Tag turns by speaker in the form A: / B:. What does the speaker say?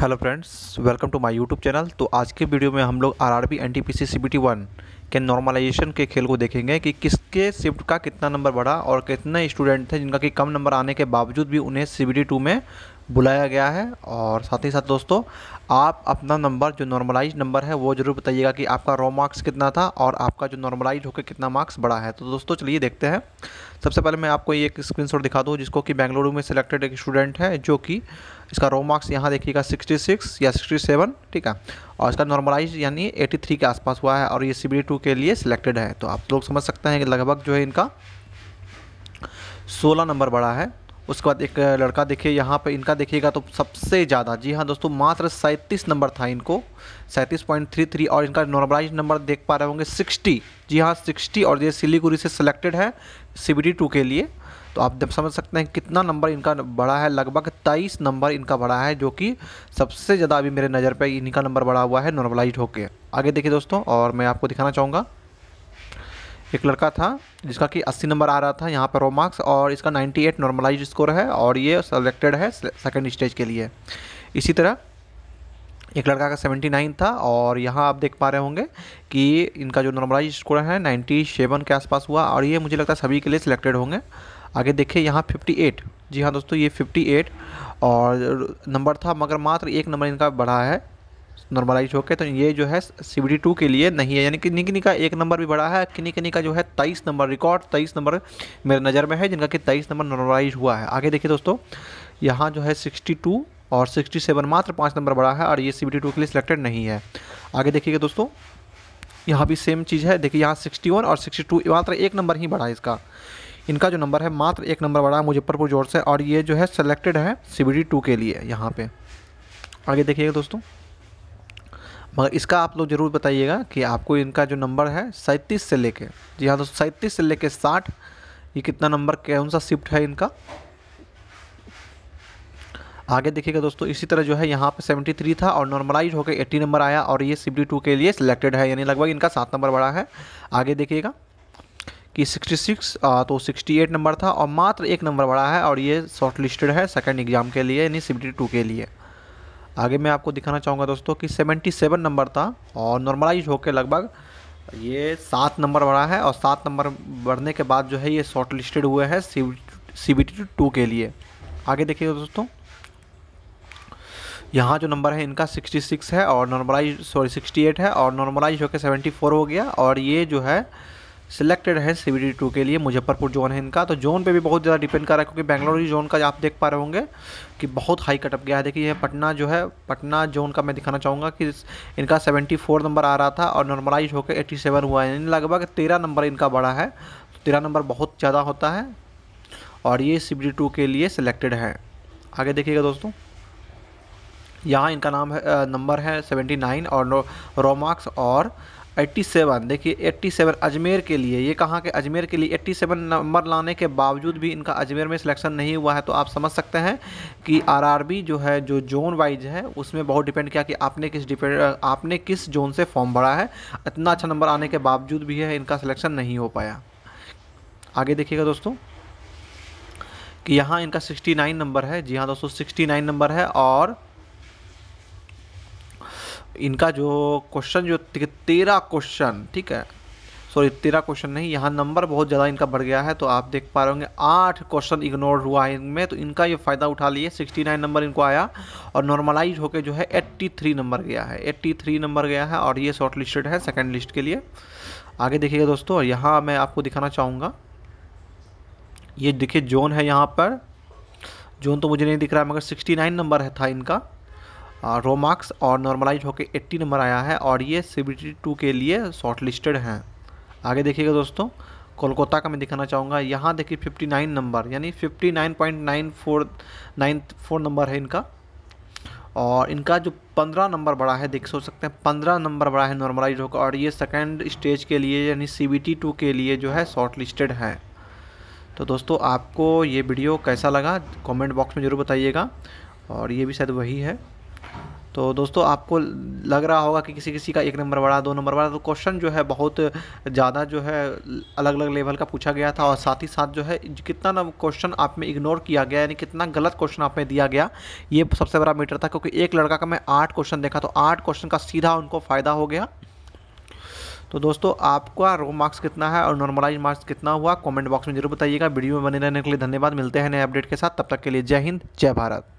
A: hello friends welcome to my YouTube channel तो आज के वीडियो में हम लोग आरआरबी एनटीपीसी सीबीटी वन के नॉर्मलाइजेशन के खेल को देखेंगे कि किसके शिफ्ट का कितना नंबर बढ़ा और कितने स्टूडेंट थे जिनका कि कम नंबर आने के बावजूद भी उन्हें सीबीटी टू में बुलाया गया है और साथ ही साथ दोस्तों आप अपना नंबर जो नॉर्मलाइज नंबर है वो ज़रूर बताइएगा कि आपका रॉ मार्क्स कितना था और आपका जो नॉर्मलाइज होकर कितना मार्क्स बढ़ा है तो दोस्तों चलिए देखते हैं सबसे पहले मैं आपको ये एक स्क्रीन दिखा दूँ जिसको कि बेंगलुरु में सेलेक्टेड एक स्टूडेंट है जो कि इसका रो मार्क्स यहाँ देखिएगा सिक्स या सेवन ठीक है और इसका नॉर्मलाइज यानी थ्री के आसपास हुआ है और ये सी टू के लिए सिलेक्टेड है तो आप लोग समझ सकते हैं कि लगभग जो है इनका सोलह नंबर बढ़ा है उसके बाद एक लड़का देखिए यहाँ पे इनका देखिएगा तो सबसे ज़्यादा जी हाँ दोस्तों मात्र सैंतीस नंबर था इनको सैंतीस पॉइंट थ्री थ्री और इनका नॉर्मलाइज नंबर देख पा रहे होंगे सिक्सटी जी हाँ सिक्सटी और ये सिलीगुड़ी से सिलेक्टेड है सी बी टू के लिए तो आप जब समझ सकते हैं कितना नंबर इनका बड़ा है लगभग तेईस नंबर इनका बड़ा है जो कि सबसे ज़्यादा अभी मेरे नज़र पर इन्हीं का नंबर बढ़ा हुआ है नॉर्मलाइज होकर आगे देखिए दोस्तों और मैं आपको दिखाना चाहूँगा एक लड़का था जिसका कि 80 नंबर आ रहा था यहाँ पर रो मार्क्स और इसका 98 नॉर्मलाइज स्कोर है और ये सेलेक्टेड है सेकेंड स्टेज के लिए इसी तरह एक लड़का का 79 था और यहाँ आप देख पा रहे होंगे कि इनका जो नॉर्मलाइज स्कोर है 97 के आसपास हुआ और ये मुझे लगता है सभी के लिए सिलेक्टेड होंगे आगे देखिए यहाँ 58 जी हाँ दोस्तों ये 58 और नंबर था मगर मात्र एक नंबर इनका बढ़ा है नॉर्मलाइज होकर तो ये जो है सी टू के लिए नहीं है यानी कि निकनी का एक नंबर भी बड़ा है किनी किनी का जो है तेईस नंबर रिकॉर्ड तेईस नंबर मेरे नज़र में है जिनका कि तेईस नंबर नॉर्मलाइज हुआ है आगे देखिए दोस्तों यहाँ जो है सिक्सटी टू और सिक्सटी सेवन मात्र पाँच नंबर बड़ा है और ये सी टू के लिए सिलेक्टेड नहीं है आगे देखिएगा दोस्तों यहाँ भी सेम चीज़ है देखिए यहाँ सिक्सटी वन और सिक्सटी टू मात्र एक नंबर ही बढ़ा है इसका इनका जो नंबर है मात्र एक नंबर बड़ा है मुजफ्फरपुर जोड़ से और ये जो है सिलेक्टेड है सी टू के लिए यहाँ पर आगे देखिएगा दोस्तों मगर इसका आप लोग ज़रूर बताइएगा कि आपको इनका जो नंबर है सैंतीस से लेके जी हाँ दोस्तों सैंतीस से लेके साठ ये कितना नंबर कौन सा शिफ्ट है इनका आगे देखिएगा दोस्तों इसी तरह जो है यहाँ पे 73 था और नॉर्मलाइज होकर 80 नंबर आया और ये सिबडी टू के लिए सिलेक्टेड है यानी लगभग इनका सात नंबर बड़ा है आगे देखिएगा कि 66 तो 68 नंबर था और मात्र एक नंबर बड़ा है और ये शॉर्ट लिस्टेड है सेकेंड एग्ज़ाम के लिए यानी सिबडी टू के लिए आगे मैं आपको दिखाना चाहूँगा दोस्तों कि 77 नंबर था और नॉर्मलाइज होकर लगभग ये सात नंबर बढ़ा है और सात नंबर बढ़ने के बाद जो है ये शॉर्ट लिस्टेड हुए हैं सी बी टी टू के लिए आगे देखिए दोस्तों यहाँ जो नंबर है इनका 66 है और नॉर्मलाइज सॉरी 68 है और नॉर्मलाइज होकर 74 हो गया और ये जो है सिलेक्टेड है सी टू के लिए मुजफ्फरपुर जोन है इनका तो जोन पे भी बहुत ज़्यादा डिपेंड कर रहा है क्योंकि बेंगलोर जोन का आप देख पा रहे होंगे कि बहुत हाई कटअप गया है देखिए पटना जो है पटना जोन का मैं दिखाना चाहूँगा कि इनका 74 नंबर आ रहा था और नॉर्मलाइज होकर 87 हुआ है लगभग तेरह नंबर इनका बड़ा है तो तेरह नंबर बहुत ज़्यादा होता है और ये सी टू के लिए सिलेक्टेड है आगे देखिएगा दोस्तों यहाँ इनका नाम है नंबर है सेवेंटी और रोमार्क्स और एट्टी सेवन देखिए एट्टी सेवन अजमेर के लिए ये कहाँ के अजमेर के लिए एट्टी सेवन नंबर लाने के बावजूद भी इनका अजमेर में सिलेक्शन नहीं हुआ है तो आप समझ सकते हैं कि आरआरबी जो है जो जोन वाइज है उसमें बहुत डिपेंड किया कि आपने किस डिपेंड आपने किस जोन से फॉर्म भरा है इतना अच्छा नंबर आने के बावजूद भी है इनका सिलेक्शन नहीं हो पाया आगे देखिएगा दोस्तों कि यहाँ इनका सिक्सटी नंबर है जी हाँ दोस्तों सिक्सटी नंबर है और इनका जो क्वेश्चन जो तेरह क्वेश्चन ठीक है सॉरी तेरह क्वेश्चन नहीं यहाँ नंबर बहुत ज़्यादा इनका बढ़ गया है तो आप देख पा रहे होंगे आठ क्वेश्चन इग्नोर हुआ है इनमें तो इनका ये फ़ायदा उठा लिए सिक्सटी नाइन नंबर इनको आया और नॉर्मलाइज होकर जो है एट्टी थ्री नंबर गया है एट्टी थ्री नंबर गया है और ये शॉर्ट लिस्टेड है सेकेंड लिस्ट के लिए आगे देखिएगा दोस्तों और यहाँ मैं आपको दिखाना चाहूँगा ये देखिए जोन है यहाँ पर जोन तो मुझे नहीं दिख रहा है मगर सिक्सटी नाइन नंबर है था इनका रो मार्क्स और नॉर्मलाइज होकर एट्टी नंबर आया है और ये सी टू के लिए शॉर्ट लिस्टेड हैं आगे देखिएगा दोस्तों कोलकाता का मैं दिखाना चाहूँगा यहाँ देखिए 59 नंबर यानी फोर नंबर है इनका और इनका जो पंद्रह नंबर बड़ा है देख सोच सकते हैं पंद्रह नंबर बड़ा है नॉर्मलाइज होकर और ये सेकेंड स्टेज के लिए यानी सी बी टू के लिए जो है शॉर्ट लिस्टेड है तो दोस्तों आपको ये वीडियो कैसा लगा कॉमेंट बॉक्स में ज़रूर बताइएगा और ये भी शायद वही है तो दोस्तों आपको लग रहा होगा कि किसी किसी का एक नंबर वाला दो नंबर वाला तो क्वेश्चन जो है बहुत ज़्यादा जो है अलग अलग लेवल का पूछा गया था और साथ ही साथ जो है कितना क्वेश्चन आप में इग्नोर किया गया यानी कितना गलत क्वेश्चन आप में दिया गया ये सबसे बड़ा मीटर था क्योंकि एक लड़का का मैं आठ क्वेश्चन देखा तो आठ क्वेश्चन का सीधा उनको फ़ायदा हो गया तो दोस्तों आपका रो मार्क्स कितना है और नॉर्मलाइज मार्क्स कितना हुआ कमेंट बॉक्स में जरूर बताइएगा वीडियो में बने रहने के लिए धन्यवाद मिलते हैं नए अपडेट के साथ तब तक के लिए जय हिंद जय भारत